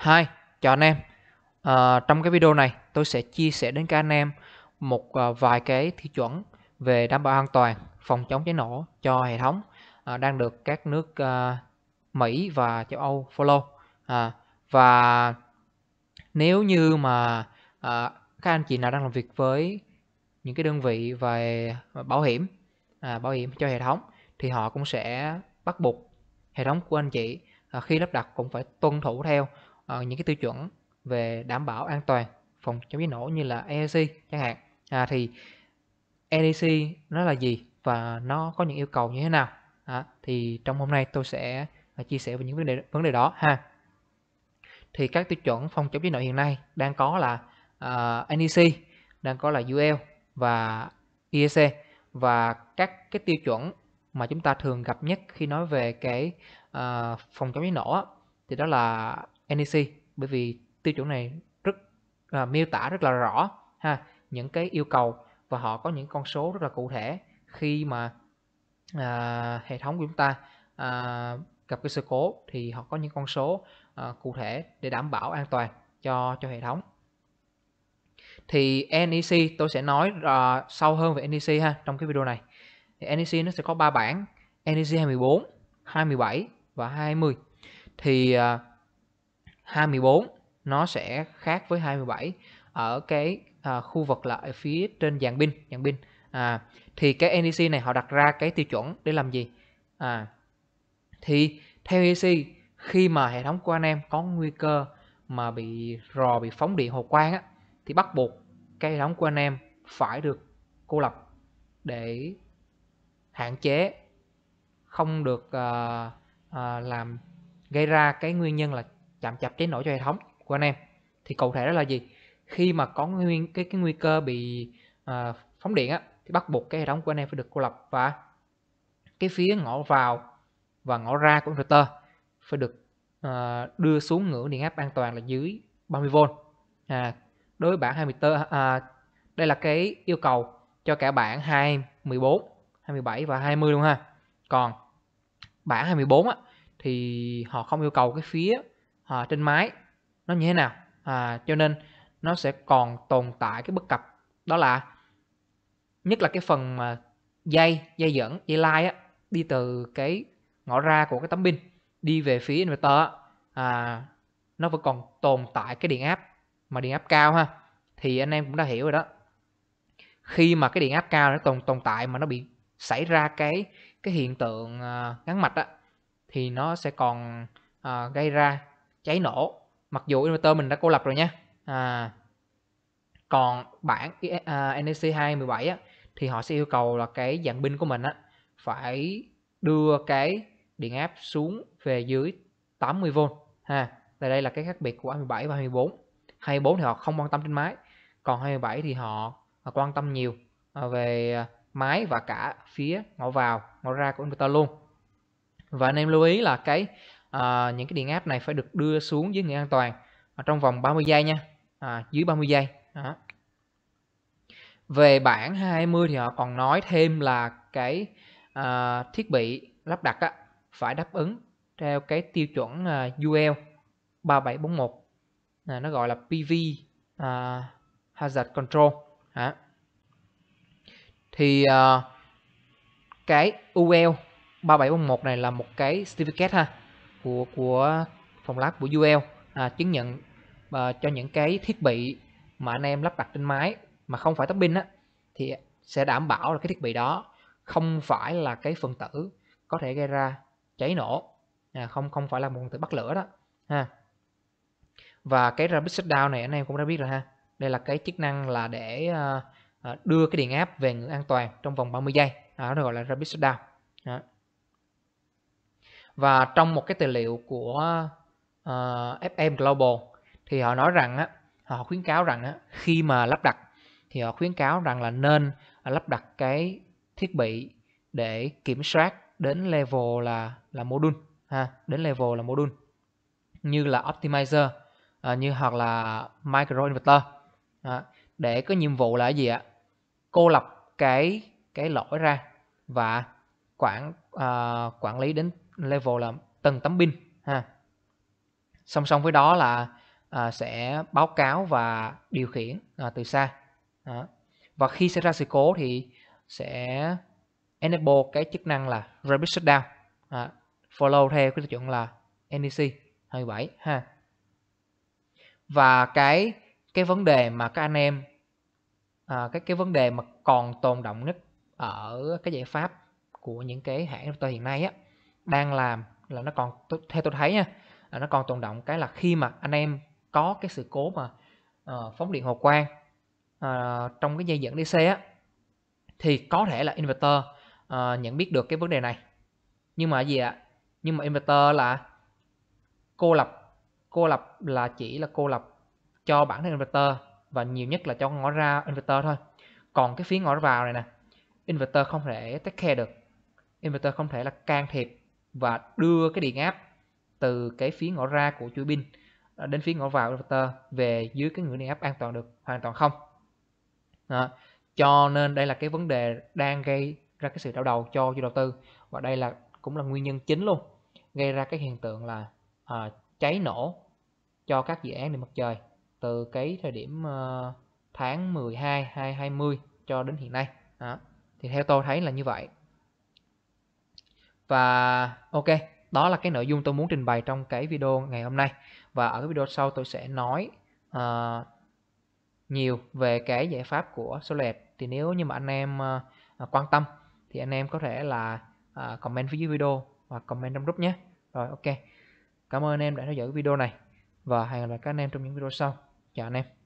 hai chào anh em. À, trong cái video này, tôi sẽ chia sẻ đến các anh em một à, vài cái tiêu chuẩn về đảm bảo an toàn phòng chống cháy nổ cho hệ thống à, đang được các nước à, Mỹ và châu Âu follow. À, và nếu như mà à, các anh chị nào đang làm việc với những cái đơn vị về bảo hiểm, à, bảo hiểm cho hệ thống thì họ cũng sẽ bắt buộc hệ thống của anh chị à, khi lắp đặt cũng phải tuân thủ theo uh, những cái tiêu chuẩn về đảm bảo an toàn phòng chống cháy nổ như là EAC chẳng hạn à, thì EDC nó là gì và nó có những yêu cầu như thế nào à, thì trong hôm nay tôi sẽ à, chia sẻ về những vấn đề vấn đề đó ha thì các tiêu chuẩn phòng chống cháy nổ hiện nay đang có là uh, à, NEC đang có là UL và IEC và các cái tiêu chuẩn mà chúng ta thường gặp nhất khi nói về cái uh, phòng chống cháy nổ thì đó là NEC bởi vì tiêu chuẩn này rất à, miêu tả rất là rõ ha những cái yêu cầu và họ có những con số rất là cụ thể khi mà à, hệ thống của chúng ta à, gặp cái sự cố thì họ có những con số à, cụ thể để đảm bảo an toàn cho cho hệ thống thì NEC tôi sẽ nói uh, sâu hơn về NEC ha trong cái video này thì NEC nó sẽ có 3 bản NEC 24 27 và 20 thì uh, 24 nó sẽ khác với 27 ở cái à, khu vực là ở phía trên dạng pin dạng pin à, thì cái NEC này họ đặt ra cái tiêu chuẩn để làm gì à, thì theo NEC khi mà hệ thống của anh em có nguy cơ mà bị rò bị phóng điện hồ quang á, thì bắt buộc cái hệ thống của anh em phải được cô lập để hạn chế không được à, à, làm gây ra cái nguyên nhân là chạm chập cháy nổ cho hệ thống của anh em thì cụ thể đó là gì khi mà có nguyên cái cái nguy cơ bị uh, phóng điện á thì bắt buộc cái hệ thống của anh em phải được cô lập và cái phía ngõ vào và ngõ ra của inverter phải được uh, đưa xuống ngưỡng điện áp an toàn là dưới 30V à, đối với bản 24 à, à, đây là cái yêu cầu cho cả bản 214, 14 27 và 20 luôn ha còn bản 24 á, thì họ không yêu cầu cái phía à, trên máy nó như thế nào à, cho nên nó sẽ còn tồn tại cái bất cập đó là nhất là cái phần mà dây dây dẫn dây lai á đi từ cái ngõ ra của cái tấm pin đi về phía inverter á, à, nó vẫn còn tồn tại cái điện áp mà điện áp cao ha thì anh em cũng đã hiểu rồi đó khi mà cái điện áp cao nó tồn tồn tại mà nó bị xảy ra cái cái hiện tượng à, ngắn mạch á thì nó sẽ còn uh, gây ra cháy nổ mặc dù inverter mình đã cô lập rồi nha à, còn bản à, NEC 217 á, thì họ sẽ yêu cầu là cái dạng pin của mình á, phải đưa cái điện áp xuống về dưới 80V ha tại đây là cái khác biệt của 27 và 24 24 thì họ không quan tâm trên máy còn 27 thì họ quan tâm nhiều à, về máy và cả phía ngõ vào ngõ ra của inverter luôn và anh em lưu ý là cái à, những cái điện áp này phải được đưa xuống dưới ngưỡng an toàn à, trong vòng 30 giây nha à, dưới 30 giây đó. về bản 20 thì họ còn nói thêm là cái à, thiết bị lắp đặt á, phải đáp ứng theo cái tiêu chuẩn à, UL 3741 à, nó gọi là PV à, Hazard Control à. thì à, cái UL 3741 này là một cái certificate ha của của phòng lab của UL à, chứng nhận à, cho những cái thiết bị mà anh em lắp đặt trên máy mà không phải tấm pin á thì sẽ đảm bảo là cái thiết bị đó không phải là cái phần tử có thể gây ra cháy nổ à, không không phải là một phần tử bắt lửa đó ha và cái rapid shutdown này anh em cũng đã biết rồi ha đây là cái chức năng là để à, à đưa cái điện áp về ngưỡng an toàn trong vòng 30 giây đó à, nó gọi là rapid shutdown đó và trong một cái tài liệu của uh, ờ, FM Global thì họ nói rằng á họ khuyến cáo rằng á khi mà lắp đặt thì họ khuyến cáo rằng là nên lắp đặt cái thiết bị để kiểm soát đến level là là module ha đến level là module như là optimizer à, như hoặc là micro inverter à, để có nhiệm vụ là gì ạ cô lập cái cái lỗi ra và quản à, ờ, quản lý đến level là từng tấm pin ha song song với đó là à, sẽ báo cáo và điều khiển à, từ xa đó. và khi xảy ra sự cố thì sẽ enable cái chức năng là rapid shutdown à, follow theo cái tiêu chuẩn là NEC 27 ha và cái cái vấn đề mà các anh em à, cái cái vấn đề mà còn tồn động nhất ở cái giải pháp của những cái hãng router hiện nay á đang làm là nó còn theo tôi thấy nha là nó còn tồn động cái là khi mà anh em có cái sự cố mà uh, phóng điện hồ quang uh, trong cái dây dẫn DC á thì có thể là inverter uh, nhận biết được cái vấn đề này nhưng mà gì ạ nhưng mà inverter là cô lập cô lập là chỉ là cô lập cho bản thân inverter và nhiều nhất là cho ngõ ra inverter thôi còn cái phía ngõ vào này nè inverter không thể take care được inverter không thể là can thiệp và đưa cái điện áp từ cái phía ngõ ra của chuỗi pin à, đến phía ngõ vào adapter về dưới cái ngưỡng điện áp an toàn được hoàn toàn không đó. cho nên đây là cái vấn đề đang gây ra cái sự đau đầu cho chủ đầu tư và đây là cũng là nguyên nhân chính luôn gây ra cái hiện tượng là à, cháy nổ cho các dự án điện mặt trời từ cái thời điểm uh, tháng 12 2020 cho đến hiện nay đó. thì theo tôi thấy là như vậy và ok, đó là cái nội dung tôi muốn trình bày trong cái video ngày hôm nay. Và ở cái video sau tôi sẽ nói uh, nhiều về cái giải pháp của Solar Thì nếu như mà anh em uh, quan tâm thì anh em có thể là uh, comment phía dưới video hoặc comment trong group nhé. Rồi ok. Cảm ơn anh em đã theo dõi video này và hẹn gặp lại các anh em trong những video sau. Chào anh em.